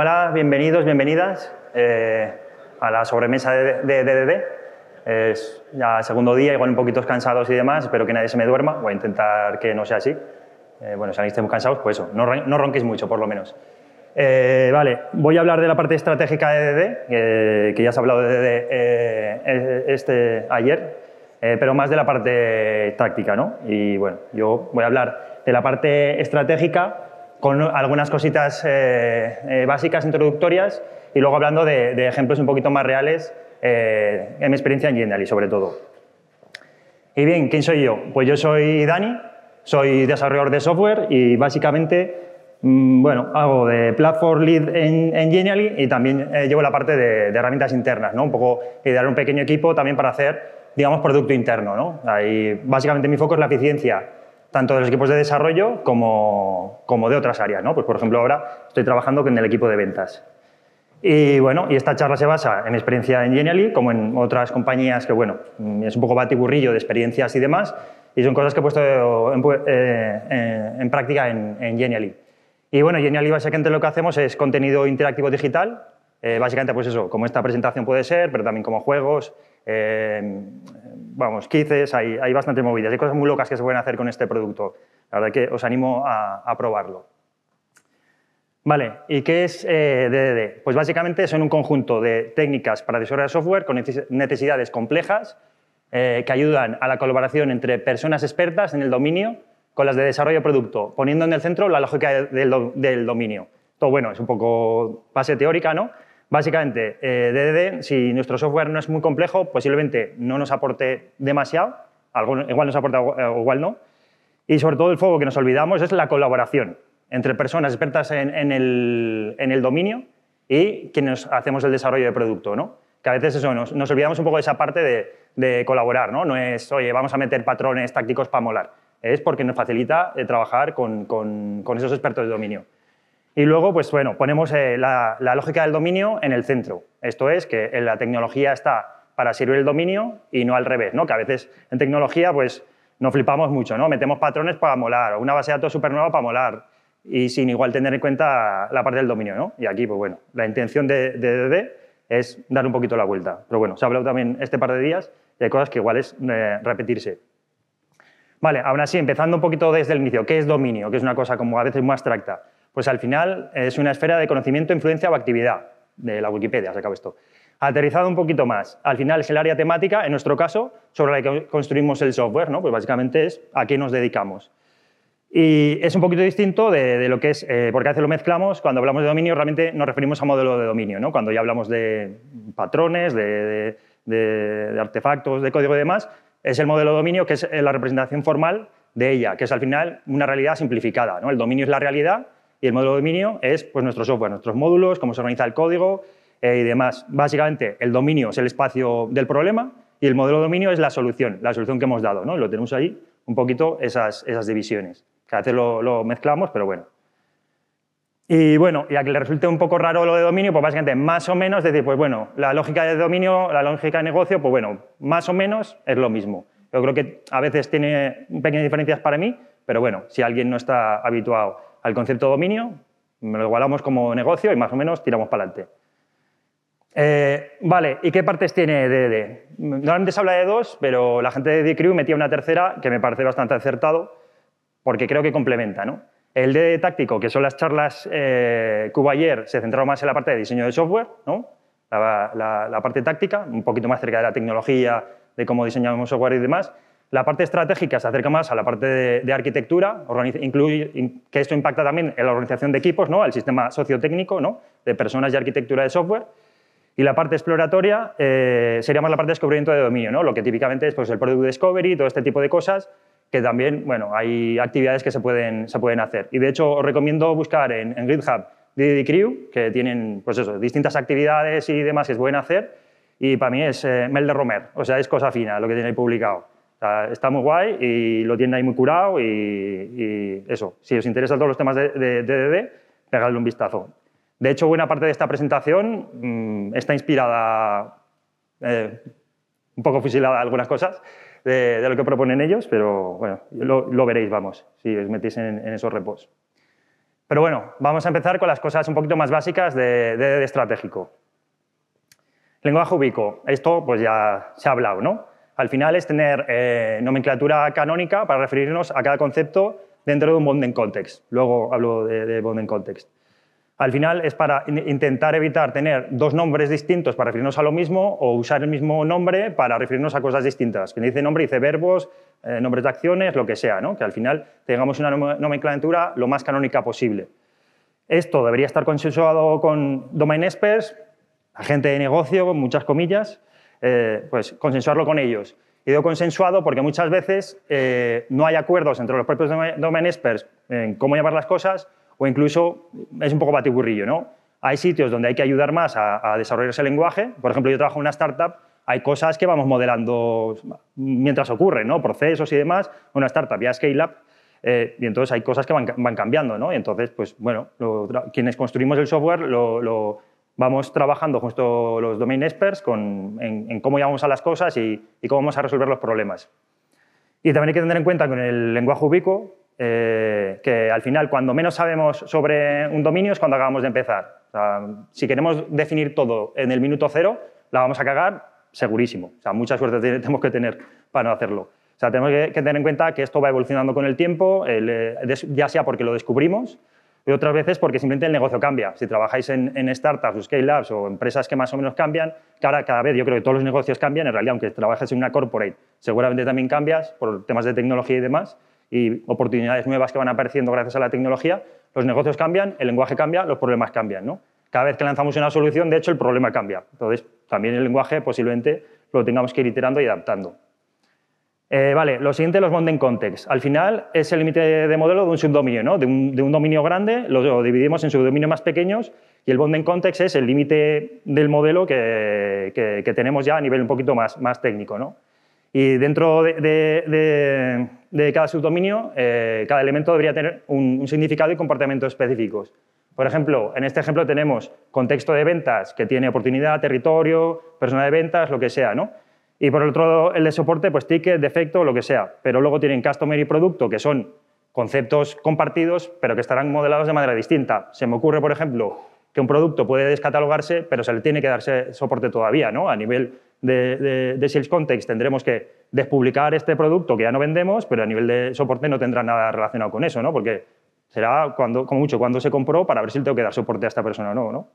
Hola, bienvenidos, bienvenidas eh, a la sobremesa de DDD. Es ya el segundo día, igual un poquito cansados y demás, espero que nadie se me duerma, voy a intentar que no sea así. Eh, bueno, si esté muy cansados, pues eso, no, no, ronquéis mucho por lo menos. Eh, vale, voy a hablar de la parte estratégica de DDD, que ya se ha hablado de DDD este, ayer, pero más de la parte táctica, ¿no? Y bueno, yo voy a hablar de la parte estratégica con algunas cositas eh, eh, básicas, introductorias, y luego hablando de, ejemplos un poquito más reales eh, en mi experiencia en y sobre todo. Y bien, ¿quién soy yo? Pues yo soy Dani, soy desarrollador de software y básicamente mm, bueno, hago de Platform Lead en, Genially y también llevo la parte de, herramientas internas, ¿no? un poco idear un pequeño equipo también para hacer, digamos, producto interno. ¿no? Ahí, básicamente mi foco es la eficiencia tanto de los equipos de desarrollo como, como de otras áreas. ¿no? Pues, por ejemplo, ahora estoy trabajando en el equipo de ventas. Y bueno, y esta charla se basa en experiencia en Genially, como en otras compañías que, bueno, mm, es un poco batiburrillo de experiencias y demás, y son cosas que he puesto en, eh, eh, práctica en, en Genially. Y bueno, Genially básicamente lo que hacemos es contenido interactivo digital eh, básicamente, pues eso, como esta presentación puede ser, pero también como juegos, eh, vamos, quizzes, hay, hay bastantes movidas, hay cosas muy locas que se pueden hacer con este producto. La verdad que os animo a, probarlo. Vale, ¿y qué es DDD? Eh, pues básicamente son un conjunto de técnicas para desarrollar software con necesidades complejas que ayudan a la colaboración entre personas expertas en el dominio con las de desarrollo de producto, poniendo en el centro la lógica del, del dominio. Todo bueno, es un poco base teórica, ¿no? Básicamente, DDD, eh, si nuestro software no es muy complejo, posiblemente no nos aporte demasiado, igual nos aporta o eh, igual no. Y sobre todo el fuego que nos olvidamos es la colaboración entre personas expertas en, el, dominio y quienes hacemos el desarrollo de producto. ¿no? Que a veces eso, nos, olvidamos un poco de esa parte de, colaborar. ¿no? es, oye, vamos a meter patrones tácticos para molar. Es porque nos facilita eh, trabajar con esos expertos de dominio. Y luego, pues bueno, ponemos eh, la, lógica del dominio en el centro. Esto es que la tecnología está para servir el dominio y no al revés, ¿no? Que a veces en tecnología, pues nos flipamos mucho, ¿no? Metemos patrones para molar, o una base de datos súper nueva para molar, y sin igual tener en cuenta la parte del dominio, ¿no? Y aquí, pues bueno, la intención de DDD es dar un poquito la vuelta. Pero bueno, se ha hablado también este par de días de cosas que igual es eh, repetirse. Vale, aún así, empezando un poquito desde el inicio, ¿qué es dominio? Que es una cosa como a veces muy abstracta. Pues al final es una esfera de conocimiento, influencia o actividad de la Wikipedia, se acaba esto. Aterrizado un poquito más, al final es el área temática, en nuestro caso, sobre la que construimos el software, ¿no? Pues básicamente es a qué nos dedicamos. Y es un poquito distinto de, lo que es, eh, porque a veces lo mezclamos, cuando hablamos de dominio realmente nos referimos a modelo de dominio, Cuando ya hablamos de patrones, de, artefactos, de código y demás, es el modelo de dominio que es la representación formal de ella, que es al final una realidad simplificada, El dominio es la realidad y el modelo de dominio es pues, nuestro software, nuestros módulos, cómo se organiza el código eh, y demás. Básicamente, el dominio es el espacio del problema y el modelo de dominio es la solución, la solución que hemos dado. ¿no? Lo tenemos ahí, un poquito esas, divisiones. que veces lo, lo mezclamos, pero bueno. Y bueno, y a que le resulte un poco raro lo de dominio, pues básicamente más o menos decir, pues bueno, la lógica de dominio, la lógica de negocio, pues bueno, más o menos es lo mismo. Yo creo que a veces tiene pequeñas diferencias para mí, pero bueno, si alguien no está habituado el concepto dominio, lo igualamos como negocio y más o menos tiramos para adelante. Eh, vale, ¿y qué partes tiene DDD? Normalmente se habla de dos, pero la gente de DDCrew metía una tercera que me parece bastante acertado porque creo que complementa. ¿no? El DDD táctico, que son las charlas que eh, ayer, se centraba más en la parte de diseño de software, ¿no? la parte táctica, un poquito más cerca de la tecnología, de cómo diseñamos software y demás. La parte estratégica se acerca más a la parte de, arquitectura, incluye, que esto impacta también en la organización de equipos, ¿no? al sistema sociotécnico ¿no? de personas y arquitectura de software. Y la parte exploratoria eh, sería más la parte de descubrimiento de dominio, ¿no? lo que típicamente es pues, el product discovery, todo este tipo de cosas, que también bueno, hay actividades que se pueden, se pueden hacer. Y de hecho os recomiendo buscar en, GitHub DDD Crew, que tienen pues eso, distintas actividades y demás que se pueden hacer. Y para mí es eh, Mel de Romer, o sea, es cosa fina lo que tiene publicado está muy guay y lo tienen ahí muy curado y, eso, si os interesan todos los temas de DDD, pegadle un vistazo. De hecho, buena parte de esta presentación mm, está inspirada, eh, un poco fusilada algunas cosas, de, lo que proponen ellos, pero bueno, lo, veréis, vamos, si os metís en, esos repos. Pero bueno, vamos a empezar con las cosas un poquito más básicas de, de, estratégico. Lenguaje ubico, esto pues ya se ha hablado, ¿no? al final es tener eh, nomenclatura canónica para referirnos a cada concepto dentro de un en context. Luego hablo de, de en context. Al final es para intentar evitar tener dos nombres distintos para referirnos a lo mismo o usar el mismo nombre para referirnos a cosas distintas. Quien dice nombre dice verbos, eh, nombres de acciones, lo que sea, ¿no? que al final tengamos una nomenclatura lo más canónica posible. Esto debería estar consensuado con domain experts, agente de negocio, muchas comillas, eh, pues consensuarlo con ellos. Y digo consensuado porque muchas veces eh, no hay acuerdos entre los propios domain experts en cómo llevar las cosas o incluso es un poco batiburrillo, ¿no? Hay sitios donde hay que ayudar más a, desarrollar ese lenguaje. Por ejemplo, yo trabajo en una startup, hay cosas que vamos modelando mientras ocurre, ¿no? Procesos y demás. Una startup ya scale up, eh, y entonces hay cosas que van, cambiando, ¿no? Y entonces, pues bueno, quienes construimos el software lo, vamos trabajando justo los domain experts con, en, cómo llamamos a las cosas y, cómo vamos a resolver los problemas. Y también hay que tener en cuenta con el lenguaje ubico eh, que al final cuando menos sabemos sobre un dominio es cuando acabamos de empezar. si queremos definir todo en el minuto cero, la vamos a cagar segurísimo. O sea, mucha suerte tenemos que tener para no hacerlo. O sea, tenemos que tener en cuenta que esto va evolucionando con el tiempo, eh, ya sea porque lo descubrimos y otras veces porque simplemente el negocio cambia. Si trabajáis en, startups o scale-ups o empresas que más o menos cambian, cada, cada vez yo creo que todos los negocios cambian, en realidad, aunque trabajes en una corporate, seguramente también cambias por temas de tecnología y demás, y oportunidades nuevas que van apareciendo gracias a la tecnología, los negocios cambian, el lenguaje cambia, los problemas cambian. ¿no? Cada vez que lanzamos una solución, de hecho, el problema cambia. Entonces, también el lenguaje posiblemente lo tengamos que ir iterando y adaptando. Eh, vale, lo siguiente, los bonden context. Al final es el límite de modelo de un subdominio, ¿no? De un, dominio grande, lo, dividimos en subdominios más pequeños y el en context es el límite del modelo que, tenemos ya a nivel un poquito más, técnico, Y dentro de, cada subdominio, eh, cada elemento debería tener un, un significado y comportamientos específicos. Por ejemplo, en este ejemplo tenemos contexto de ventas que tiene oportunidad, territorio, persona de ventas, lo que sea, ¿no? Y por el otro lado, el de soporte, pues ticket, defecto, lo que sea. Pero luego tienen customer y producto, que son conceptos compartidos, pero que estarán modelados de manera distinta. Se me ocurre, por ejemplo, que un producto puede descatalogarse, pero se le tiene que darse soporte todavía, ¿no? A nivel de, Sales Context tendremos que despublicar este producto que ya no vendemos, pero a nivel de soporte no tendrá nada relacionado con eso, ¿no? Porque será cuando, como mucho cuando se compró para ver si le tengo que dar soporte a esta persona o no, ¿no?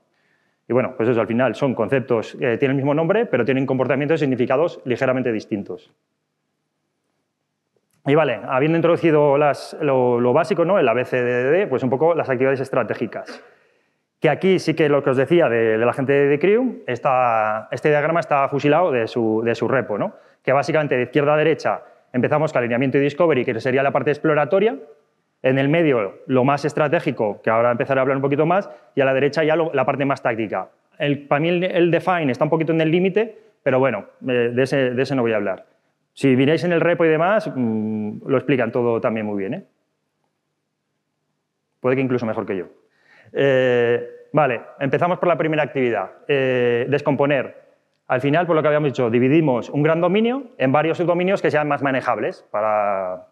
Y bueno, pues eso, al final son conceptos, eh, tienen el mismo nombre, pero tienen comportamientos y significados ligeramente distintos. Y vale, habiendo introducido lo, básico, ¿no? el ABCDD, e pues un poco las actividades estratégicas. Que aquí sí que lo que os decía de, la gente de Crew, este diagrama está fusilado de su, repo, ¿no? que básicamente de izquierda a derecha empezamos con alineamiento y discovery, que sería la parte exploratoria, en el medio, lo más estratégico, que ahora empezaré a hablar un poquito más, y a la derecha ya la parte más táctica. El, para mí el, define está un poquito en el límite, pero bueno, eh, de ese, no voy a hablar. Si miráis en el repo y demás, mm, lo explican todo también muy bien. ¿eh? Puede que incluso mejor que yo. Eh, vale, empezamos por la primera actividad, descomponer. Al final, por lo que habíamos dicho, dividimos un gran dominio en varios subdominios que sean más manejables para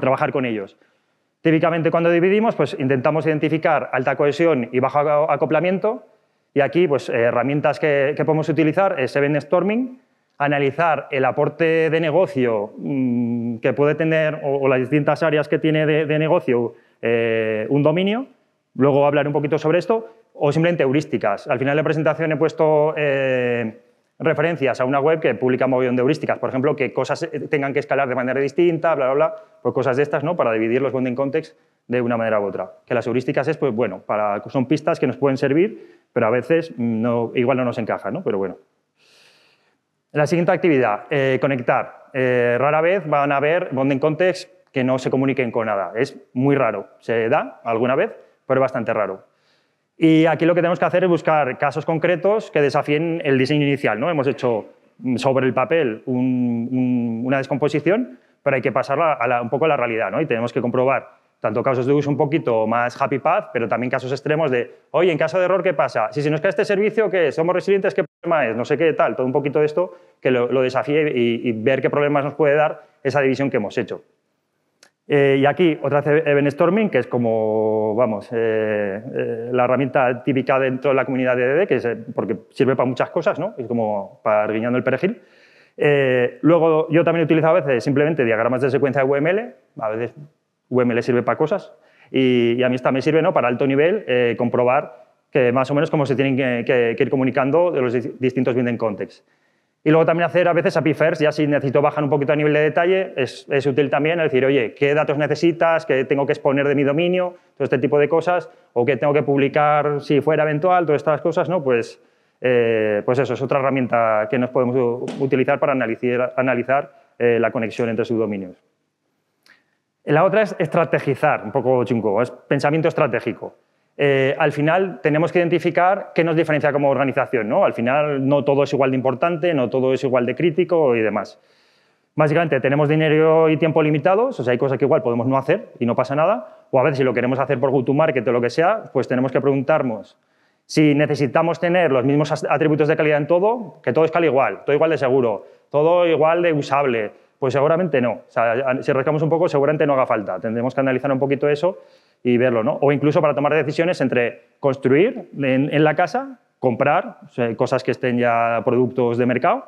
trabajar con ellos. Típicamente cuando dividimos, pues intentamos identificar alta cohesión y bajo acoplamiento. Y aquí, pues eh, herramientas que, podemos utilizar es event storming, analizar el aporte de negocio mm, que puede tener o, las distintas áreas que tiene de, negocio eh, un dominio. Luego hablaré un poquito sobre esto. O simplemente heurísticas. Al final de la presentación he puesto eh, referencias a una web que publica movión de heurísticas, por ejemplo, que cosas eh, tengan que escalar de manera distinta, bla, bla, bla, pues cosas de estas, ¿no? Para dividir los bonding context de una manera u otra. Que las heurísticas es, pues bueno, para, son pistas que nos pueden servir, pero a veces no, igual no nos encajan, ¿no? Pero bueno. La siguiente actividad, eh, conectar. Eh, rara vez van a haber bonding context que no se comuniquen con nada. Es muy raro. Se da alguna vez, pero es bastante raro. Y aquí lo que tenemos que hacer es buscar casos concretos que desafíen el diseño inicial. ¿no? Hemos hecho sobre el papel una descomposición, pero hay que pasarla a un poco a la realidad ¿no? y tenemos que comprobar tanto casos de uso un poquito más happy path, pero también casos extremos de, oye, en caso de error, ¿qué pasa? Si se nos cae este servicio, ¿qué? ¿Somos resilientes? ¿Qué problema es? No sé qué tal, todo un poquito de esto que lo, desafíe y ver qué problemas nos puede dar esa división que hemos hecho. Eh, y aquí otra vez Event que es como, vamos, eh, eh, la herramienta típica dentro de la comunidad de DD, que es, porque sirve para muchas cosas, ¿no? Es como para guiñando el perejil. luego, yo también he utilizado a veces simplemente diagramas de secuencia de UML, a veces UML sirve para cosas, y, a mí también sirve ¿no? para alto nivel comprobar que más o menos cómo se tienen que, ir comunicando de los distintos building contexts. Y luego también hacer a veces API first, ya si necesito bajar un poquito a nivel de detalle, es, es útil también decir, oye, ¿qué datos necesitas? ¿Qué tengo que exponer de mi dominio? Todo este tipo de cosas. ¿O qué tengo que publicar si fuera eventual? Todas estas cosas, ¿no? Pues, eh, pues eso, es otra herramienta que nos podemos utilizar para analizar, eh, la conexión entre subdominios. La otra es estrategizar, un poco chungo, es pensamiento estratégico. Eh, al final tenemos que identificar qué nos diferencia como organización. ¿no? Al final no todo es igual de importante, no todo es igual de crítico y demás. Básicamente tenemos dinero y tiempo limitados, o sea, hay cosas que igual podemos no hacer y no pasa nada, o a veces si lo queremos hacer por go-to-market o lo que sea, pues tenemos que preguntarnos si necesitamos tener los mismos atributos de calidad en todo, que todo es igual, todo igual de seguro, todo igual de usable, pues seguramente no. si rascamos un poco, seguramente no haga falta. Tendremos que analizar un poquito eso y verlo, O incluso para tomar decisiones entre construir en, la casa, comprar cosas que estén ya productos de mercado,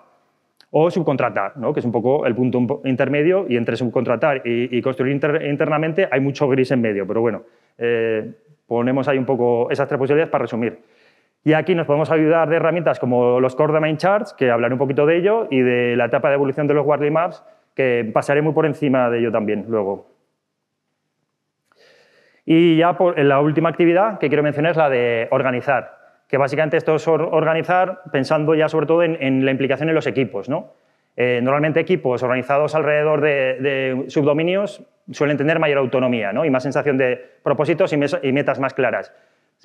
o subcontratar, ¿no? que es un poco el punto intermedio, y entre subcontratar y, construir internamente hay mucho gris en medio, pero bueno, eh, ponemos ahí un poco esas tres posibilidades para resumir. Y aquí nos podemos ayudar de herramientas como los Core Domain Charts, que hablaré un poquito de ello, y de la etapa de evolución de los Worldly Maps, que pasaré muy por encima de ello también luego. Y ya por, la última actividad que quiero mencionar es la de organizar, que básicamente esto es organizar pensando ya sobre todo en, la implicación en los equipos. ¿no? Eh, normalmente equipos organizados alrededor de, subdominios suelen tener mayor autonomía ¿no? y más sensación de propósitos y, metas más claras.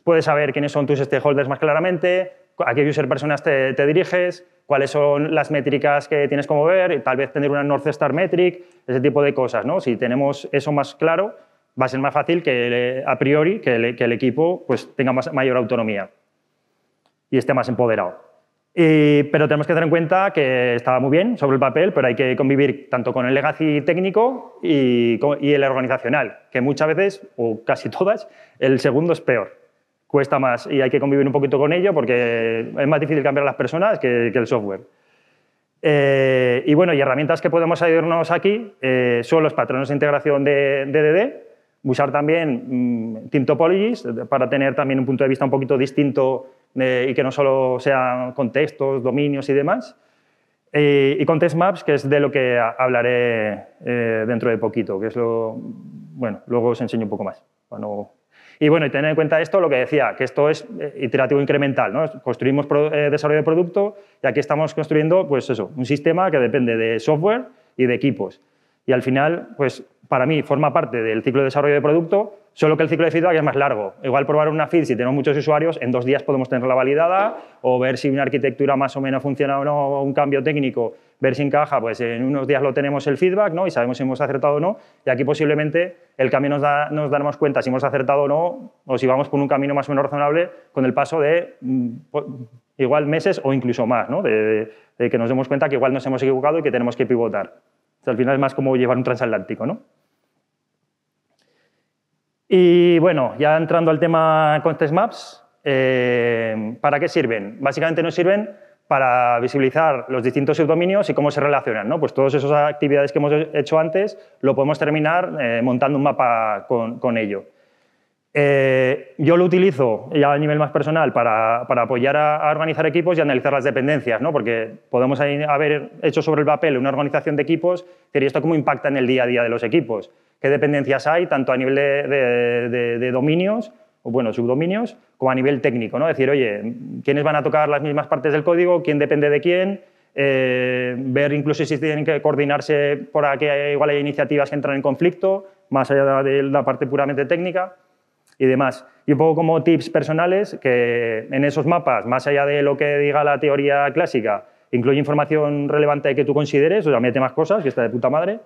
Puedes saber quiénes son tus stakeholders más claramente, a qué user personas te, diriges, cuáles son las métricas que tienes como ver, y tal vez tener una North Star metric, ese tipo de cosas. ¿no? Si tenemos eso más claro, va a ser más fácil que a priori que el, equipo pues, tenga más, mayor autonomía y esté más empoderado. pero tenemos que tener en cuenta que estaba muy bien sobre el papel, pero hay que convivir tanto con el legacy técnico y, el organizacional, que muchas veces, o casi todas, el segundo es peor. Cuesta más y hay que convivir un poquito con ello porque es más difícil cambiar a las personas que, el software. Eh, y bueno, y herramientas que podemos ayudarnos aquí eh, son los patrones de integración de DDD, usar también team mm, topologies eh, para tener también un punto de vista un poquito distinto eh, y que no solo sean contextos, dominios y demás. Eh, y context maps, que es de lo que hablaré dentro de poquito, que es lo... Bueno, luego os enseño un poco más. y bueno, y tener en cuenta esto, lo que decía, que esto es iterativo incremental, ¿no? Construimos desarrollo de producto y aquí estamos construyendo, pues eso, un sistema que depende de software y de equipos. Y al final, pues para mí forma parte del ciclo de desarrollo de producto, solo que el ciclo de feedback es más largo. Igual probar una feed, si tenemos muchos usuarios, en dos días podemos tenerla validada o ver si una arquitectura más o menos funciona o no, o un cambio técnico, ver si encaja, pues en unos días lo tenemos el feedback ¿no? y sabemos si hemos acertado o no. Y aquí posiblemente el cambio nos, daremos cuenta si hemos acertado o no o si vamos por un camino más o menos razonable con el paso de mm, igual meses o incluso más, ¿no? de que nos demos cuenta que igual nos hemos equivocado y que tenemos que pivotar al final es más como llevar un transatlántico, ¿no? Y bueno, ya entrando al tema test Maps, eh, ¿para qué sirven? Básicamente nos sirven para visibilizar los distintos subdominios y cómo se relacionan. ¿no? Pues todas esas actividades que hemos hecho antes lo podemos terminar eh, montando un mapa con ello. Eh, yo lo utilizo ya a nivel más personal para, para apoyar a, organizar equipos y analizar las dependencias, ¿no? porque podemos haber hecho sobre el papel una organización de equipos, pero esto cómo impacta en el día a día de los equipos, qué dependencias hay, tanto a nivel de, dominios o bueno, subdominios, como a nivel técnico. ¿no? Decir, oye, ¿quiénes van a tocar las mismas partes del código? ¿Quién depende de quién? Eh, ver incluso si tienen que coordinarse para que igual hay iniciativas que entran en conflicto, más allá de la parte puramente técnica y demás. Y un poco como tips personales, que en esos mapas, más allá de lo que diga la teoría clásica, incluye información relevante que tú consideres, o sea, mete más cosas, que está de puta madre,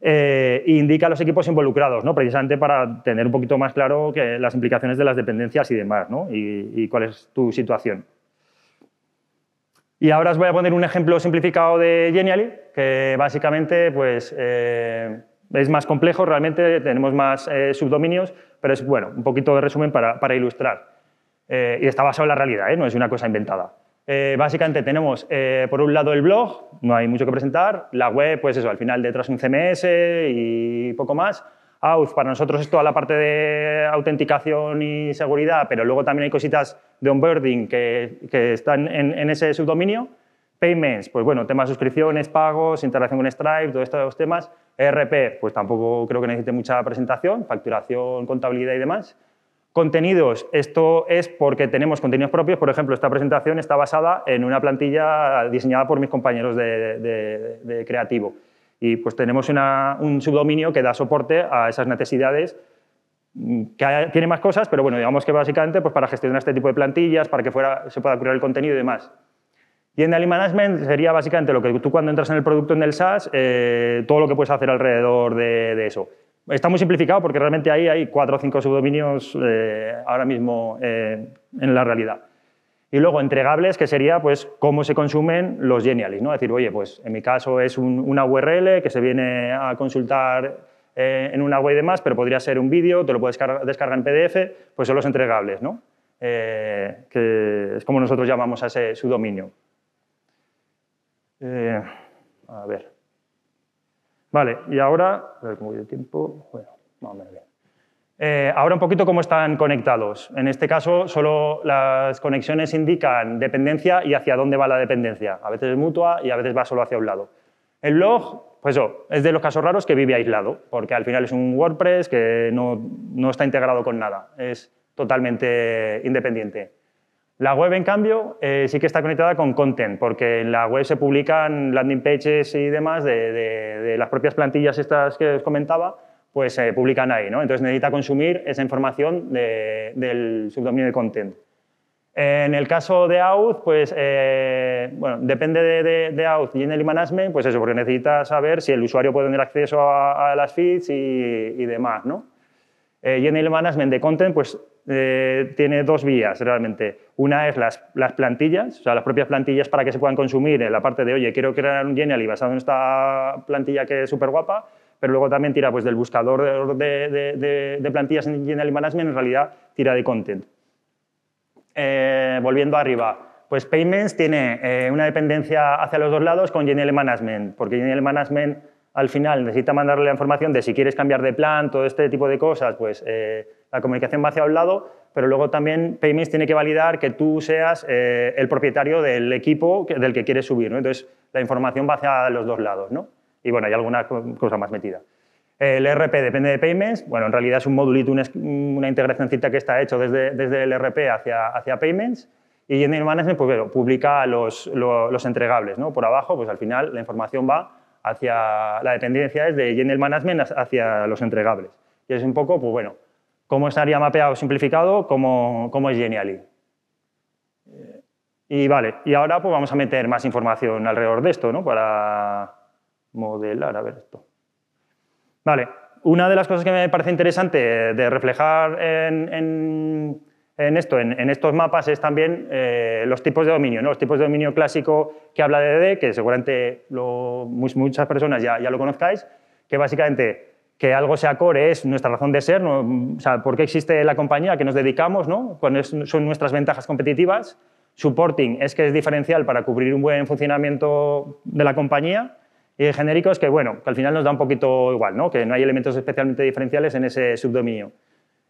e indica a los equipos involucrados, ¿no? precisamente para tener un poquito más claro que las implicaciones de las dependencias y demás, ¿no? y, cuál es tu situación. Y ahora os voy a poner un ejemplo simplificado de Genially, que básicamente pues, eh, es más complejo realmente, tenemos más eh, subdominios, pero es bueno, un poquito de resumen para, ilustrar. Eh, y está basado en la realidad, ¿eh? no es una cosa inventada. básicamente tenemos por un lado el blog, no hay mucho que presentar, la web, pues eso, al final detrás un CMS y poco más. Auth, para nosotros es toda la parte de autenticación y seguridad, pero luego también hay cositas de onboarding que, que están en, en ese subdominio. Payments, pues bueno, temas de suscripciones, pagos, interacción con Stripe, todos estos temas. ERP, pues tampoco creo que necesite mucha presentación, facturación, contabilidad y demás. Contenidos, esto es porque tenemos contenidos propios. Por ejemplo, esta presentación está basada en una plantilla diseñada por mis compañeros de, creativo. Y pues tenemos un subdominio que da soporte a esas necesidades mm, que tiene más cosas, pero bueno, digamos que básicamente pues para gestionar este tipo de plantillas, para que fuera, se pueda curar el contenido y demás. Y en el management sería básicamente lo que tú cuando entras en el producto en el SaaS, eh, todo lo que puedes hacer alrededor de, eso. Está muy simplificado porque realmente ahí hay cuatro o cinco subdominios eh, ahora mismo eh, en la realidad. Y luego entregables, que sería pues cómo se consumen los genialis, ¿no? Es decir, oye, pues en mi caso es una URL que se viene a consultar en una web y demás, pero podría ser un vídeo, te lo puedes descargar, en PDF, pues son los entregables, ¿no? que es como nosotros llamamos a ese subdominio. Eh, a ver. Vale, y ahora, a tiempo. Bueno, eh, ahora un poquito cómo están conectados. En este caso, solo las conexiones indican dependencia y hacia dónde va la dependencia. A veces es mutua y a veces va solo hacia un lado. El log, pues eso, es de los casos raros que vive aislado, porque al final es un WordPress que no está integrado con nada, es totalmente independiente. La web, en cambio, eh, sí que está conectada con content, porque en la web se publican landing pages y demás de, las propias plantillas estas que os comentaba, pues se publican ahí, ¿no? Entonces necesita consumir esa información del subdominio de content. En el caso de Auth, pues, eh, bueno, depende de, Out Auth y en el management, pues eso, porque necesita saber si el usuario puede tener acceso a, las feeds y demás, ¿no? eh, Management de Content pues, eh, tiene dos vías realmente. Una es las, plantillas, o sea, las propias plantillas para que se puedan consumir en la parte de, oye, quiero crear un y basado en esta plantilla que es súper guapa, pero luego también tira pues, del buscador de, plantillas en Genial Management, en realidad tira de Content. Eh, volviendo arriba, pues Payments tiene eh, una dependencia hacia los dos lados con Genial Management, porque Genial Management al final necesita mandarle la información de si quieres cambiar de plan, todo este tipo de cosas, pues eh, la comunicación va hacia un lado, pero luego también Payments tiene que validar que tú seas eh, el propietario del equipo del que quieres subir. ¿no? Entonces, la información va hacia los dos lados. ¿no? Y bueno, hay alguna cosa más metida. El ERP depende de Payments. Bueno, en realidad es un modulito, una, una integracióncita que está hecho desde, el ERP hacia, Payments. Y en el Management pues, bueno, publica los entregables. ¿no? Por abajo, pues al final la información va hacia la dependencia es de General Management hacia los entregables. Y es un poco, pues bueno, cómo estaría mapeado simplificado, cómo, es genial eh, Y vale, y ahora pues vamos a meter más información alrededor de esto, ¿no? Para modelar, a ver esto. Vale, una de las cosas que me parece interesante de reflejar en en, estos mapas es también eh, los tipos de dominio, los tipos de dominio clásico que habla de DD, que seguramente muchas personas ya, lo conozcáis, que básicamente que algo sea core es nuestra razón de ser, o sea, por qué existe la compañía, a qué nos dedicamos, ¿no? cuáles son nuestras ventajas competitivas. Supporting es que es diferencial para cubrir un buen funcionamiento de la compañía y genérico que, bueno, que al final nos da un poquito igual, ¿no? que no hay elementos especialmente diferenciales en ese subdominio.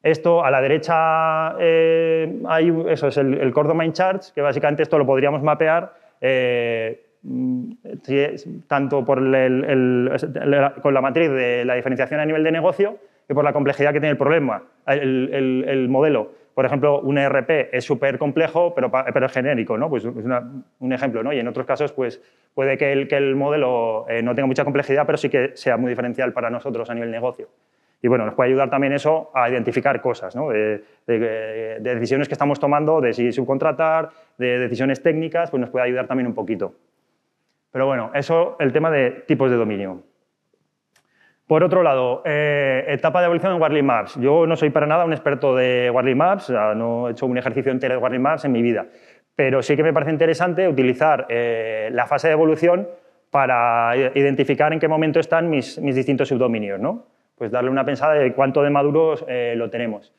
Esto a la derecha eh, hay, eso es el, el, Core Domain Charts, que básicamente esto lo podríamos mapear eh, mm, tanto por con la matriz de la diferenciación a nivel de negocio que por la complejidad que tiene el problema, el, modelo. Por ejemplo, un ERP es súper complejo, pero, pero es genérico, ¿no? Pues es un ejemplo, ¿no? Y en otros casos, pues puede que el, modelo eh, no tenga mucha complejidad, pero sí que sea muy diferencial para nosotros a nivel negocio. Y bueno, nos puede ayudar también eso a identificar cosas, ¿no? de, decisiones que estamos tomando, de si subcontratar, de decisiones técnicas, pues nos puede ayudar también un poquito. Pero bueno, eso el tema de tipos de dominio. Por otro lado, eh, etapa de evolución en Warly Maps. Yo no soy para nada un experto de Warly Maps, no he hecho un ejercicio entero de Warly Maps en mi vida, pero sí que me parece interesante utilizar eh, la fase de evolución para identificar en qué momento están mis, mis distintos subdominios. ¿no? pues darle una pensada de cuánto de maduros eh, lo tenemos.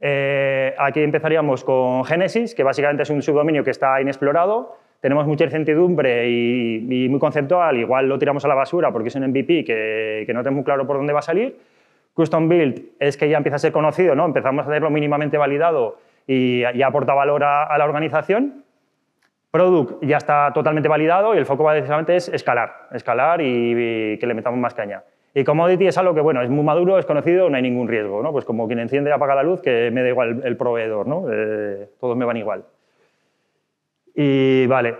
Eh, aquí empezaríamos con Genesis, que básicamente es un subdominio que está inexplorado. Tenemos mucha incertidumbre y, muy conceptual, igual lo tiramos a la basura porque es un MVP que, que no tenemos muy claro por dónde va a salir. Custom Build es que ya empieza a ser conocido, ¿no? empezamos a hacerlo mínimamente validado y ya aporta valor a, la organización. Product ya está totalmente validado y el foco básicamente es escalar, escalar y que le metamos más caña. Y commodity es algo que, bueno, es muy maduro, es conocido, no hay ningún riesgo, ¿no? Pues como quien enciende y apaga la luz, que me da igual el proveedor, ¿no? Eh, todos me van igual. Y vale.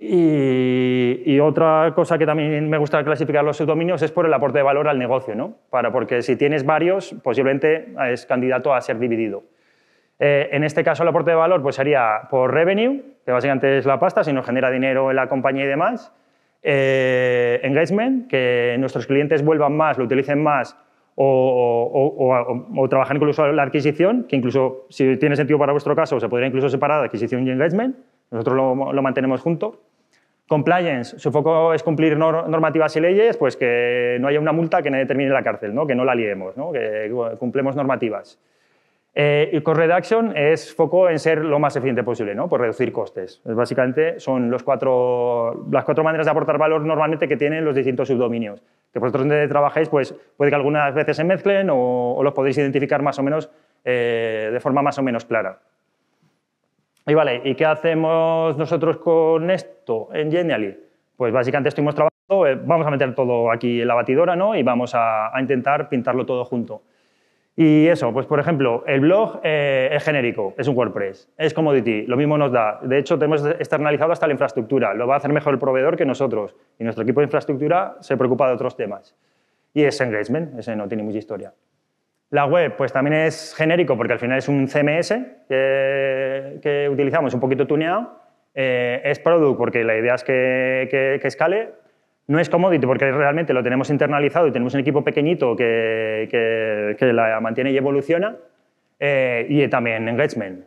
Y, otra cosa que también me gusta clasificar los subdominios es por el aporte de valor al negocio, ¿no? Para, porque si tienes varios, posiblemente es candidato a ser dividido. Eh, en este caso, el aporte de valor pues, sería por revenue, que básicamente es la pasta, si nos genera dinero en la compañía y demás eh, engagement, que nuestros clientes vuelvan más, lo utilicen más o, o, incluso la adquisición, que incluso, si tiene sentido para vuestro caso, se podría incluso separar adquisición y engagement. Nosotros lo, mantenemos junto. Compliance, su foco es cumplir normativas y leyes, pues que no haya una multa que nadie termine la cárcel, ¿no? que no la liemos, que cumplemos normativas. Eh, y con reduction es foco en ser lo más eficiente posible, ¿no? Por reducir costes. básicamente son los cuatro, las cuatro maneras de aportar valor normalmente que tienen los distintos subdominios. Que vosotros donde trabajáis pues puede que algunas veces se mezclen o, los podéis identificar más o menos eh, de forma más o menos clara. Y vale, ¿y qué hacemos nosotros con esto en Genially? Pues básicamente estuvimos trabajando, eh, vamos a meter todo aquí en la batidora, ¿no? Y vamos a intentar pintarlo todo junto. Y eso, pues por ejemplo, el blog eh, es genérico, es un WordPress, es commodity, lo mismo nos da. De hecho, tenemos externalizado hasta la infraestructura, lo va a hacer mejor el proveedor que nosotros. Y nuestro equipo de infraestructura se preocupa de otros temas. Y es engagement, ese no tiene mucha historia. La web, pues también es genérico porque al final es un CMS que, utilizamos, un poquito tuneado. Eh, es product porque la idea es que, que, que escale no es commodity porque realmente lo tenemos internalizado y tenemos un equipo pequeñito que, la mantiene y evoluciona. Eh, y también engagement.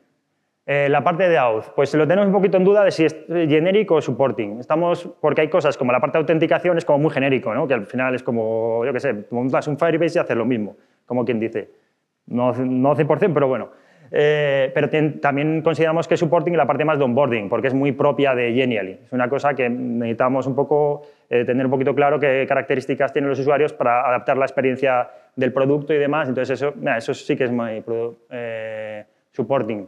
Eh, la parte de auth, pues lo tenemos un poquito en duda de si es genérico o supporting. Estamos, porque hay cosas como la parte de autenticación es como muy genérico, ¿no? que al final es como, yo qué sé, montas un Firebase y haces lo mismo, como quien dice. No, no 100%, pero bueno. Eh, pero también consideramos que supporting la parte más de onboarding, porque es muy propia de Genially. Es una cosa que necesitamos un poco eh, tener un poquito claro qué características tienen los usuarios para adaptar la experiencia del producto y demás. Entonces, eso, eso sí que es muy eh, supporting.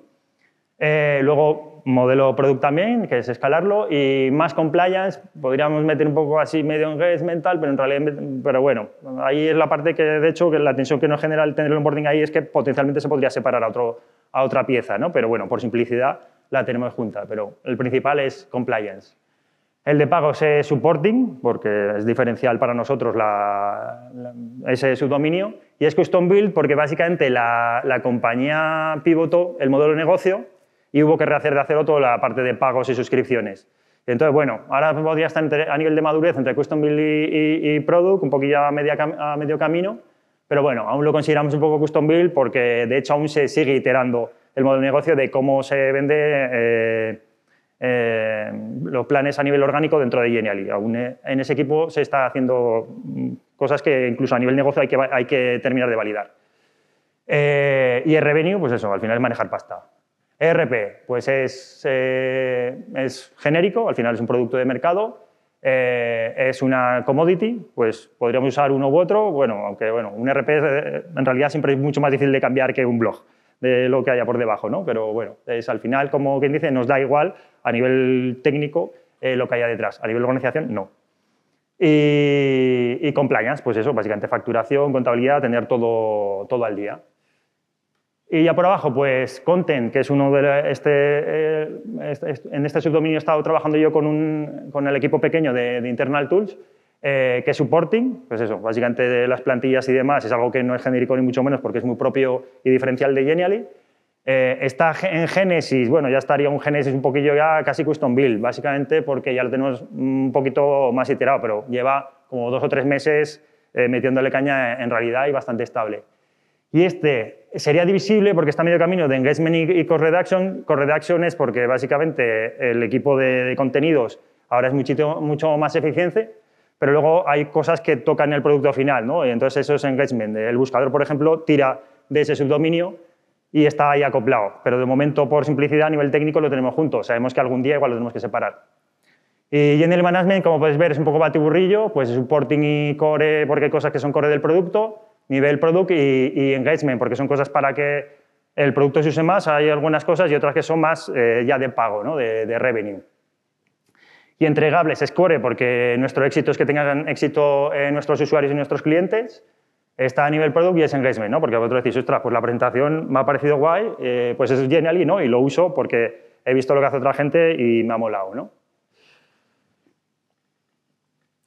Eh, luego, modelo product también, que es escalarlo, y más compliance, podríamos meter un poco así medio mental, pero en realidad, pero bueno, ahí es la parte que, de hecho, que la tensión que nos genera el tener el onboarding ahí es que potencialmente se podría separar a, otro, a otra pieza, ¿no? Pero bueno, por simplicidad la tenemos junta, pero el principal es compliance. El de pagos es supporting, porque es diferencial para nosotros ese subdominio, y es custom build porque básicamente la, la compañía pivotó el modelo de negocio y hubo que rehacer de acero toda la parte de pagos y suscripciones. Entonces, bueno, ahora podría estar a nivel de madurez entre Custom Build y, Product, un poquillo a, medio camino, pero bueno, aún lo consideramos un poco Custom Build porque de hecho aún se sigue iterando el modelo de negocio de cómo se vende eh, eh, los planes a nivel orgánico dentro de Genially. Aún eh, en ese equipo se está haciendo mm, cosas que incluso a nivel negocio hay que, hay que terminar de validar. y el revenue, pues eso, al final es manejar pasta. ERP, pues eh, es, genérico, al final es un producto de mercado, eh, es una commodity, pues podríamos usar uno u otro, bueno, aunque bueno, un ERP eh, en realidad siempre es mucho más difícil de cambiar que un blog de lo que haya por debajo, ¿no? Pero bueno, es al final, como quien dice, nos da igual a nivel técnico lo que haya detrás, a nivel organización no. Y, compliance, pues eso, básicamente facturación, contabilidad, tener todo, todo al día. Y ya por abajo, pues content, que es uno de este, eh, este, este, en este subdominio he estado trabajando yo con, un, con el equipo pequeño de, internal tools, eh, que es supporting, pues eso, básicamente de las plantillas y demás, es algo que no es genérico ni mucho menos porque es muy propio y diferencial de Genially. Eh, está en Genesis, bueno, ya estaría un Genesis un poquillo ya casi custom build, básicamente porque ya lo tenemos un poquito más iterado, pero lleva como dos o tres meses metiéndole caña en realidad y bastante estable. Y este sería divisible porque está medio camino de engagement y Core redaction es porque básicamente el equipo de, contenidos ahora es mucho, más eficiente, pero luego hay cosas que tocan el producto final, ¿no? Y entonces eso es engagement. El buscador, por ejemplo, tira de ese subdominio y está ahí acoplado, pero de momento, por simplicidad, a nivel técnico lo tenemos junto. Sabemos que algún día igual lo tenemos que separar. Y en el management, como puedes ver, es un poco batiburrillo, pues supporting y core, porque hay cosas que son core del producto, nivel product y, engagement, porque son cosas para que el producto se use más, hay algunas cosas y otras que son más eh, ya de pago, ¿no? de, de revenue y entregables, score, porque nuestro éxito es que tengan éxito eh, nuestros usuarios y nuestros clientes, está a nivel product y es engagement, ¿no? Porque vosotros decís, ostras, pues la presentación me ha parecido guay, eh, pues es genial y no, y lo uso porque he visto lo que hace otra gente y me ha molado, ¿no?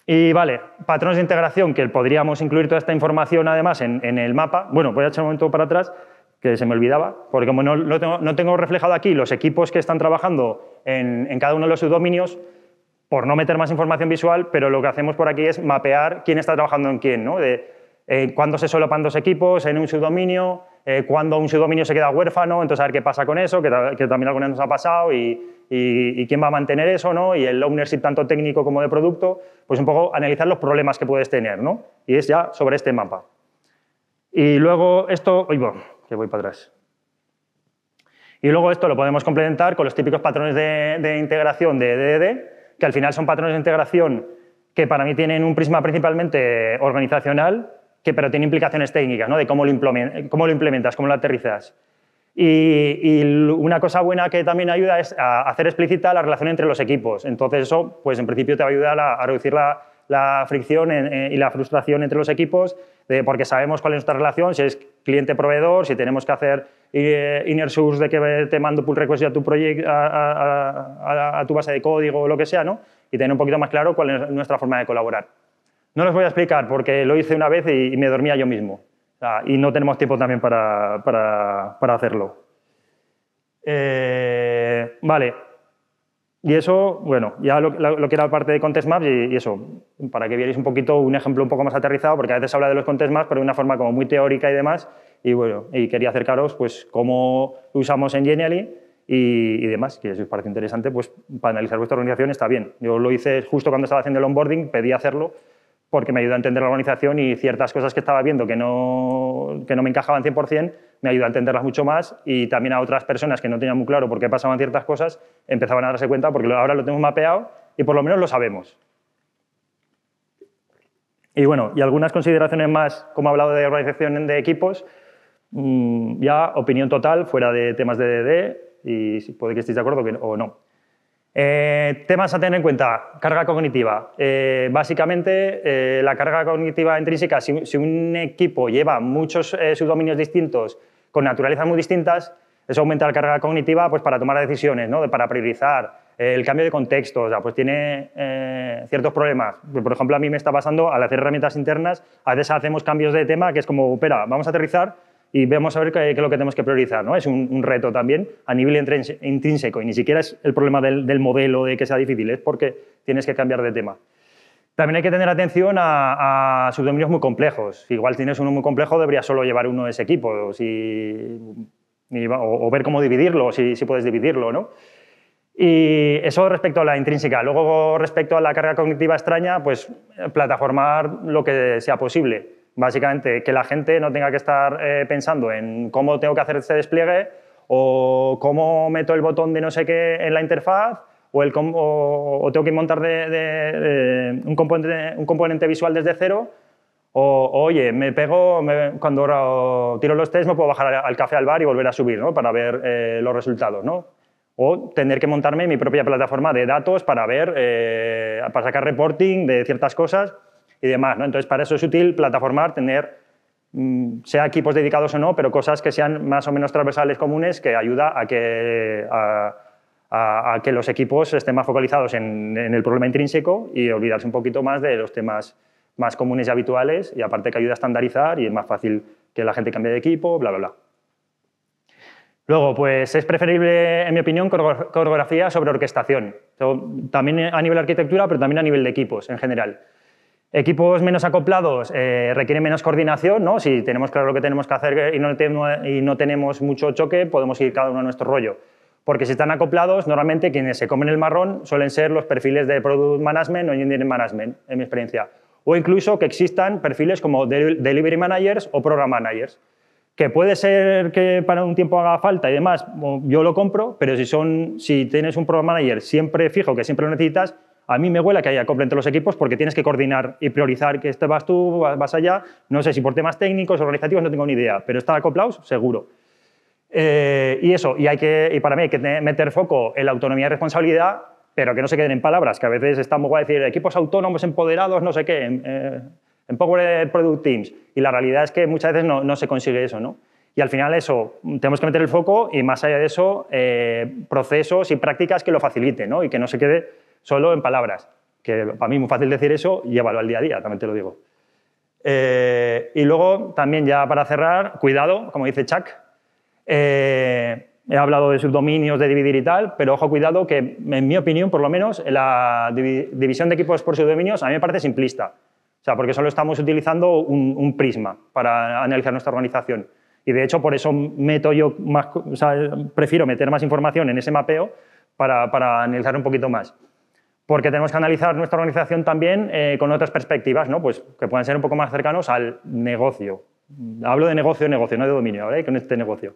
Y vale, patrones de integración, que podríamos incluir toda esta información además en, el mapa. Bueno, voy a echar un momento para atrás, que se me olvidaba, porque como no, tengo, reflejado aquí los equipos que están trabajando en, cada uno de los subdominios, por no meter más información visual, pero lo que hacemos por aquí es mapear quién está trabajando en quién, ¿no? De, eh, cuándo se solapan dos equipos en un subdominio, eh, cuándo un subdominio se queda huérfano, entonces a ver qué pasa con eso, que, que también alguna vez nos ha pasado y, y, quién va a mantener eso, ¿no? Y el ownership tanto técnico como de producto, pues un poco analizar los problemas que puedes tener, ¿no? Y es ya sobre este mapa. Y luego esto, voy para atrás. Y luego esto lo podemos complementar con los típicos patrones de, integración de DDD, que al final son patrones de integración que para mí tienen un prisma principalmente organizacional, que pero tiene implicaciones técnicas, ¿no? De cómo lo, cómo lo implementas, cómo lo aterrizas. Y, una cosa buena que también ayuda es a hacer explícita la relación entre los equipos. Entonces eso, pues en principio te va a ayudar a, reducir la, fricción y la frustración entre los equipos, porque sabemos cuál es nuestra relación, si es cliente-proveedor, si tenemos que hacer eh, inner source de que te mando pull request a tu, a, tu base de código o lo que sea, ¿no? Y tener un poquito más claro cuál es nuestra forma de colaborar. No les voy a explicar porque lo hice una vez y me dormía yo mismo. Ah, y no tenemos tiempo también para, para, para hacerlo. Eh, vale. Y eso, bueno, ya lo, lo, que era parte de Contest Maps y, eso, para que vierais un poquito un ejemplo un poco más aterrizado, porque a veces se habla de los Contest Maps, pero de una forma como muy teórica y demás. Y bueno, y quería acercaros pues cómo lo usamos en Genially y, y, demás, que si os parece interesante, pues para analizar vuestra organización está bien. Yo lo hice justo cuando estaba haciendo el onboarding, pedí hacerlo porque me ayuda a entender la organización y ciertas cosas que estaba viendo que no, no me encajaban 100%, me ayudó a entenderlas mucho más y también a otras personas que no tenían muy claro por qué pasaban ciertas cosas, empezaban a darse cuenta porque ahora lo tenemos mapeado y por lo menos lo sabemos. Y bueno, y algunas consideraciones más, como he hablado de organización de equipos, mm, ya opinión total, fuera de temas de DD, y puede que estéis de acuerdo o no temas eh, a tener en cuenta, carga cognitiva. Eh, básicamente, eh, la carga cognitiva intrínseca, si, un equipo lleva muchos subdominios distintos con naturalezas muy distintas, eso aumenta la carga cognitiva pues, para tomar decisiones, ¿no? para priorizar, el cambio de contexto, pues tiene ciertos problemas. Por ejemplo, a mí me está pasando al hacer herramientas internas, a veces hacemos cambios de tema que es como, espera, vamos a aterrizar y vemos a ver qué, es lo que tenemos que priorizar. ¿no? Es un, reto también a nivel intrínseco y ni siquiera es el problema del, modelo de que sea difícil, es porque tienes que cambiar de tema. También hay que tener atención a, subdominios muy complejos. Si igual tienes uno muy complejo, deberías solo llevar uno de ese equipo o, ver cómo dividirlo, si, si puedes dividirlo. ¿no? Y eso respecto a la intrínseca. Luego, respecto a la carga cognitiva extraña, pues plataformar lo que sea posible. Básicamente, que la gente no tenga que estar eh, pensando en cómo tengo que hacer este despliegue o cómo meto el botón de no sé qué en la interfaz o, el, tengo que montar de, un, componente, un, componente, visual desde cero o, oye, me pego, cuando tiro los test me puedo bajar al café al bar y volver a subir ¿no? para ver eh, los resultados. ¿no? o tener que montarme mi propia plataforma de datos para ver, eh, para sacar reporting de ciertas cosas y demás. Entonces, para eso es útil plataformar, tener, mm, sea equipos dedicados o no, pero cosas que sean más o menos transversales comunes que ayuda a que, los equipos estén más focalizados en, el problema intrínseco y olvidarse un poquito más de los temas más comunes y habituales y aparte que ayuda a estandarizar y es más fácil que la gente cambie de equipo, bla, bla, bla. Luego, pues es preferible, en mi opinión, coreografía sobre orquestación. También a nivel de arquitectura, pero también a nivel de equipos en general. Equipos menos acoplados eh, requieren menos coordinación, ¿no? Si tenemos claro lo que tenemos que hacer y no, tenemos mucho choque, podemos ir cada uno a nuestro rollo. Porque si están acoplados, normalmente quienes se comen el marrón suelen ser los perfiles de Product Management o Engineering Management, en mi experiencia. O incluso que existan perfiles como Delivery Managers o Program Managers. Que puede ser que para un tiempo haga falta y demás, yo lo compro, pero si, son, si tienes un Program Manager siempre fijo, que siempre lo necesitas, a mí me huele que haya acople entre los equipos porque tienes que coordinar y priorizar que este vas tú, vas allá. No sé si por temas técnicos, organizativos, no tengo ni idea, pero estar acoplados, seguro. Eh, y eso, y, hay que, para mí hay que meter foco en la autonomía y responsabilidad, pero que no se queden en palabras, que a veces estamos a decir equipos autónomos, empoderados, no sé qué, en, eh, Product Teams. Y la realidad es que muchas veces no, se consigue eso, ¿no? Y al final eso, tenemos que meter el foco y más allá de eso, eh, procesos y prácticas que lo faciliten ¿no? y que no se quede solo en palabras, que para mí es muy fácil decir eso, llévalo al día a día, también te lo digo. Eh, y luego, también ya para cerrar, cuidado, como dice Chuck, eh, he hablado de subdominios, de dividir y tal, pero ojo, cuidado, que en mi opinión, por lo menos, la división de equipos por subdominios a mí me parece simplista. O sea, porque solo estamos utilizando un, prisma para analizar nuestra organización. Y de hecho, por eso meto yo más, prefiero meter más información en ese mapeo para analizar un poquito más porque tenemos que analizar nuestra organización también eh, con otras perspectivas, ¿no? pues que puedan ser un poco más cercanos al negocio. Hablo de negocio, negocio, no de dominio, ¿vale? con este negocio.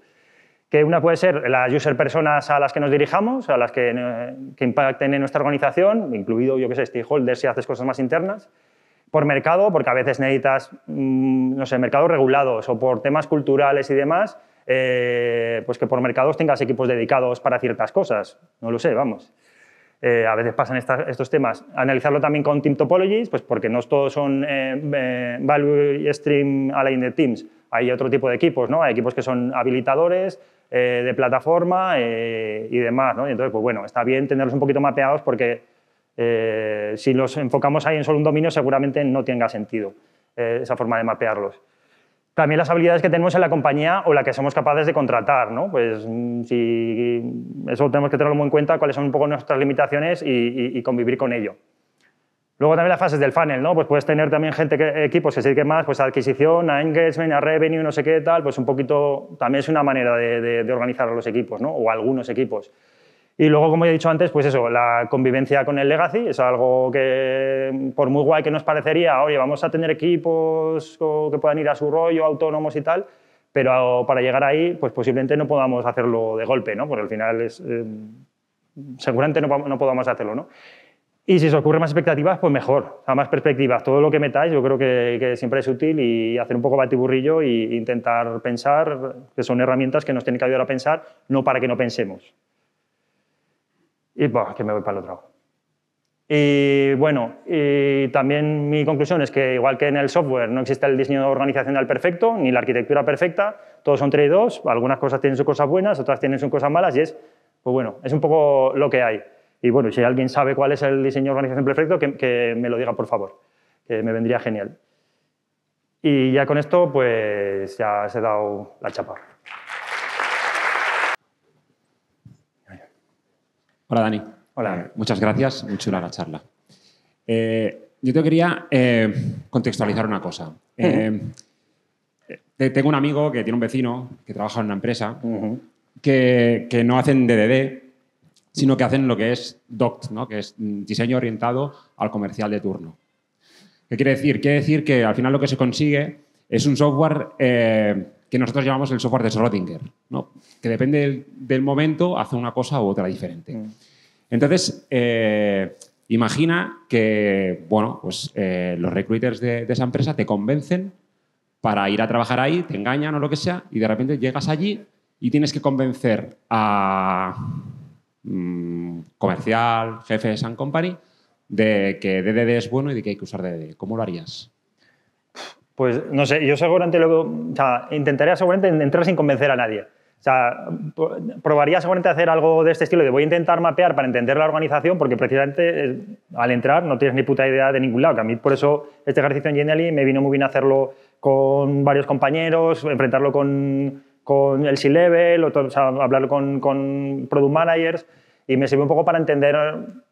Que una puede ser las user personas a las que nos dirijamos, a las que, eh, impacten en nuestra organización, incluido, yo que sé, stakeholders si haces cosas más internas. Por mercado, porque a veces necesitas, mm, no sé, mercados regulados o por temas culturales y demás, eh, pues que por mercados tengas equipos dedicados para ciertas cosas. No lo sé, vamos. Eh, a veces pasan estos temas. Analizarlo también con Team Topologies, pues porque no todos son eh, eh, Value Stream Aligned Teams. Hay otro tipo de equipos, ¿no? Hay equipos que son habilitadores de plataforma y demás, ¿no? Y entonces, pues bueno, está bien tenerlos un poquito mapeados porque si los enfocamos ahí en solo un dominio seguramente no tenga sentido esa forma de mapearlos también las habilidades que tenemos en la compañía o la que somos capaces de contratar, ¿no? Pues mm, si eso tenemos que tenerlo muy en cuenta, cuáles son un poco nuestras limitaciones y, convivir con ello. Luego también las fases del funnel, ¿no? Pues puedes tener también gente, que, equipos que se dediquen más pues a adquisición, a engagement, a revenue, no sé qué tal, pues un poquito, también es una manera de, de organizar a los equipos, ¿no? O algunos equipos. Y luego, como ya he dicho antes, pues eso, la convivencia con el legacy es algo que, por muy guay que nos parecería, oye, vamos a tener equipos que puedan ir a su rollo, autónomos y tal, pero para llegar ahí, pues posiblemente no podamos hacerlo de golpe, ¿no? Porque al final es, eh, seguramente no, podamos hacerlo, ¿no? Y si os ocurre más expectativas, pues mejor. A más perspectivas, todo lo que metáis yo creo que, que siempre es útil y hacer un poco batiburrillo e intentar pensar, que son herramientas que nos tienen que ayudar a pensar, no para que no pensemos y pues que me voy para el otro lado. Y bueno, y también mi conclusión es que igual que en el software no existe el diseño organizacional perfecto ni la arquitectura perfecta, todos son trade-offs, algunas cosas tienen sus cosas buenas, otras tienen sus cosas malas y es, pues bueno, es un poco lo que hay. Y bueno, si alguien sabe cuál es el diseño organización perfecto, que, que me lo diga por favor, que me vendría genial. Y ya con esto, pues ya se ha dado la chapa. Hola, Dani. Hola. Eh, muchas gracias. Muy chula la charla. Eh, yo te quería eh, contextualizar una cosa. Tengo un amigo que tiene un vecino que trabaja en una empresa que, no hacen DDD, sino que hacen lo que es DOCT, ¿no? que es diseño orientado al comercial de turno. ¿Qué quiere decir? Quiere decir que al final lo que se consigue es un software que nosotros llamamos el software de Sorotinger, que depende del, momento hace una cosa u otra diferente. Mm. Entonces, eh, imagina que bueno, pues, eh, los recruiters de, esa empresa te convencen para ir a trabajar ahí, te engañan o lo que sea, y de repente llegas allí y tienes que convencer a mm, comercial, jefe de san company, de que DDD es bueno y de que hay que usar DDD. ¿Cómo lo harías? Pues no sé, yo seguramente luego, o sea, intentaría seguramente entrar sin convencer a nadie. O sea, probaría seguramente hacer algo de este estilo, de voy a intentar mapear para entender la organización, porque precisamente eh, al entrar no tienes ni puta idea de ningún lado. Que a mí por eso este ejercicio en Genially me vino muy bien hacerlo con varios compañeros, enfrentarlo con, el C-Level, o, o sea, hablarlo con, con product managers y me sirvió un poco para entender,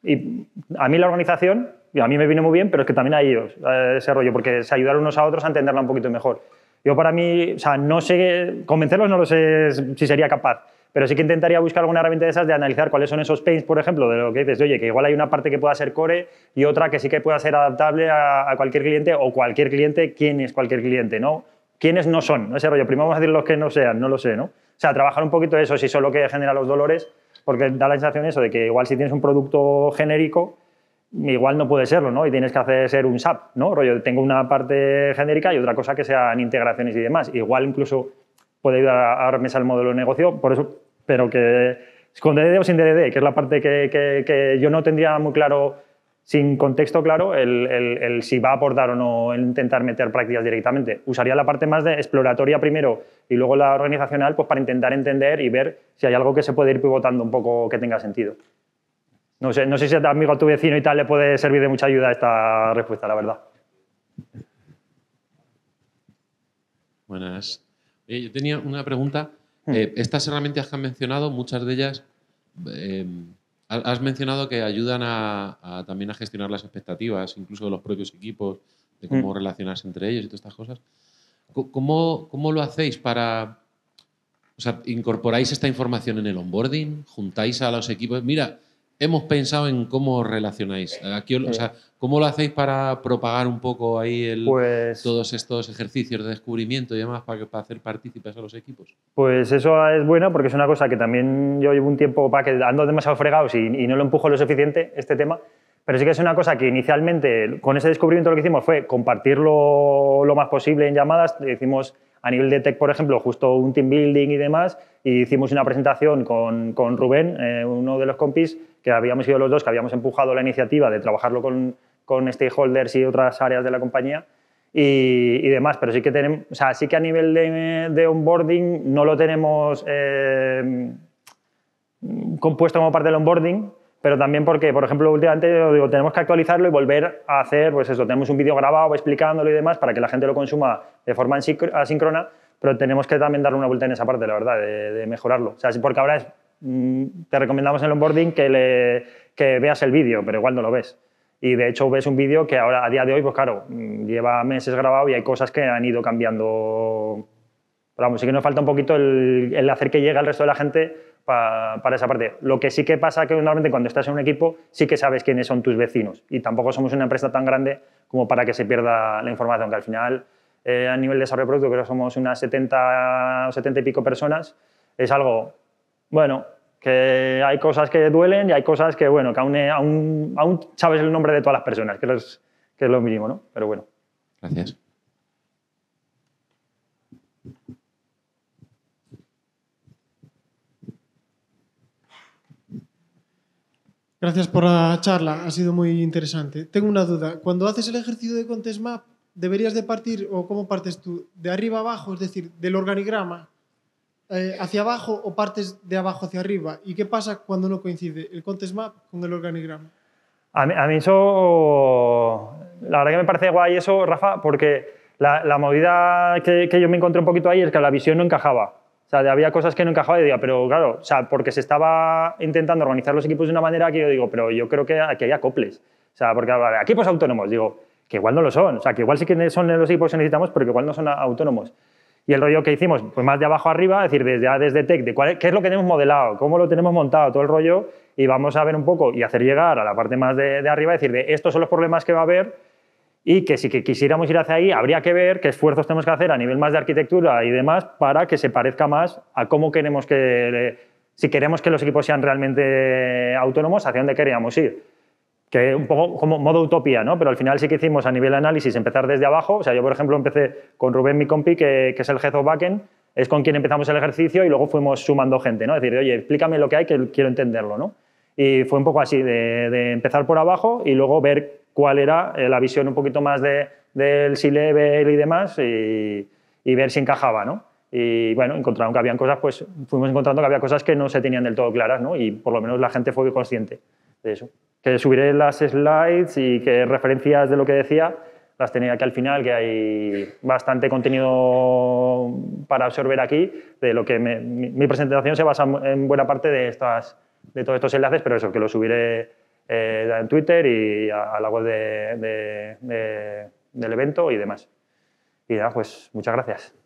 y a mí la organización, y a mí me vino muy bien, pero es que también a ellos, ese rollo, porque se ayudaron unos a otros a entenderlo un poquito mejor. Yo para mí, o sea, no sé, convencerlos no lo sé si sería capaz, pero sí que intentaría buscar alguna herramienta de esas de analizar cuáles son esos pains, por ejemplo, de lo que dices, oye, que igual hay una parte que pueda ser core y otra que sí que pueda ser adaptable a, a cualquier cliente o cualquier cliente, quién es cualquier cliente, ¿no? ¿Quiénes no son? Ese rollo, primero vamos a decir los que no sean, no lo sé, ¿no? O sea, trabajar un poquito eso, si son lo que genera los dolores, porque da la sensación eso de que igual si tienes un producto genérico, igual no puede serlo, ¿no? Y tienes que hacer ser un SAP, ¿no? Rollo, tengo una parte genérica y otra cosa que sean integraciones y demás. Igual incluso puede ayudar a darme al modelo de negocio, por eso, pero que con DDD o sin DDD, que es la parte que yo no tendría muy claro sin contexto claro el, si va a aportar o no el intentar meter prácticas directamente. Usaría la parte más de exploratoria primero y luego la organizacional pues para intentar entender y ver si hay algo que se puede ir pivotando un poco que tenga sentido. No sé, no sé si a tu amigo, a tu vecino y tal le puede servir de mucha ayuda esta respuesta, la verdad. Buenas. yo tenía una pregunta. Hmm. Eh, estas herramientas que han mencionado, muchas de ellas eh, Has mencionado que ayudan a, también a gestionar las expectativas, incluso de los propios equipos, de cómo mm. relacionarse entre ellos y todas estas cosas. ¿Cómo, ¿Cómo, lo hacéis para... ¿incorporáis esta información en el onboarding? ¿Juntáis a los equipos? Mira, hemos pensado en cómo relacionáis. Aquí, o sea, ¿Cómo lo hacéis para propagar un poco ahí el, pues todos estos ejercicios de descubrimiento y demás para, para hacer partícipes a los equipos? Pues eso es bueno porque es una cosa que también yo llevo un tiempo para que ando demasiado fregado y, no lo empujo lo suficiente este tema. Pero sí que es una cosa que inicialmente con ese descubrimiento lo que hicimos fue compartirlo lo más posible en llamadas. Hicimos a nivel de tech, por ejemplo, justo un team building y demás. Y hicimos una presentación con, Rubén, eh, uno de los compis, que habíamos sido los dos, que habíamos empujado la iniciativa de trabajarlo con, con stakeholders y otras áreas de la compañía y, y, demás, pero sí que tenemos, o sea, sí que a nivel de, de onboarding no lo tenemos eh, compuesto como parte del onboarding, pero también porque, por ejemplo, últimamente digo, tenemos que actualizarlo y volver a hacer, pues eso, tenemos un vídeo grabado explicándolo y demás para que la gente lo consuma de forma asíncrona, pero tenemos que también darle una vuelta en esa parte, la verdad, de, de mejorarlo. O sea, porque ahora es Mm, te recomendamos en el onboarding que, veas el vídeo, pero igual no lo ves. Y de hecho ves un vídeo que ahora, a día de hoy, pues claro, mm, lleva meses grabado y hay cosas que han ido cambiando. Pero vamos, sí que nos falta un poquito el, hacer que llegue al resto de la gente para esa parte. Lo que sí que pasa que normalmente cuando estás en un equipo sí que sabes quiénes son tus vecinos. Y tampoco somos una empresa tan grande como para que se pierda la información, que al final eh, a nivel de desarrollo de producto creo que somos unas 70 o 70 y pico personas. Es algo bueno, que hay cosas que duelen y hay cosas que, bueno, que aún, sabes el nombre de todas las personas, que es, que es lo mínimo, ¿no? Pero bueno. Gracias. Gracias por la charla, ha sido muy interesante. Tengo una duda. Cuando haces el ejercicio de Contest Map, deberías de partir, o cómo partes tú, de arriba abajo, es decir, del organigrama, eh, hacia abajo o partes de abajo hacia arriba? ¿Y qué pasa cuando no coincide el context map con el organigrama? A mí, eso, la verdad que me parece guay eso, Rafa, porque la, movida que, yo me encontré un poquito ahí es que la visión no encajaba. O sea, había cosas que no encajaban y digo, pero claro, o sea, porque se estaba intentando organizar los equipos de una manera que yo digo, pero yo creo que aquí hay acoples. O sea, porque vale, equipos autónomos, digo, que igual no lo son. O sea, que igual sí que son los equipos que necesitamos, pero que igual no son autónomos. Y el rollo que hicimos, pues más de abajo arriba, es decir, desde, desde tech, de qué es lo que tenemos modelado, cómo lo tenemos montado, todo el rollo, y vamos a ver un poco y hacer llegar a la parte más de, arriba, es decir, de estos son los problemas que va a haber y que si quisiéramos ir hacia ahí, habría que ver qué esfuerzos tenemos que hacer a nivel más de arquitectura y demás para que se parezca más a cómo queremos que, si queremos que los equipos sean realmente autónomos, hacia dónde queríamos ir que un poco como modo utopía, ¿no? Pero al final sí que hicimos a nivel análisis empezar desde abajo. O sea, yo, por ejemplo, empecé con Rubén, mi compi, que, que es el jefe de backend, es con quien empezamos el ejercicio y luego fuimos sumando gente, ¿no? Es decir, oye, explícame lo que hay que quiero entenderlo, ¿no? Y fue un poco así, de, empezar por abajo y luego ver cuál era eh, la visión un poquito más de, del C-Level y demás y, y, ver si encajaba, ¿no? Y bueno, encontraron que habían cosas, pues fuimos encontrando que había cosas que no se tenían del todo claras, ¿no? Y por lo menos la gente fue consciente de eso que subiré las slides y que referencias de lo que decía las tenía aquí al final, que hay bastante contenido para absorber aquí, de lo que mi, presentación se basa en buena parte de, estas, de todos estos enlaces, pero eso, que lo subiré eh, en Twitter y a, a la web del evento y demás. Y ya, pues muchas gracias.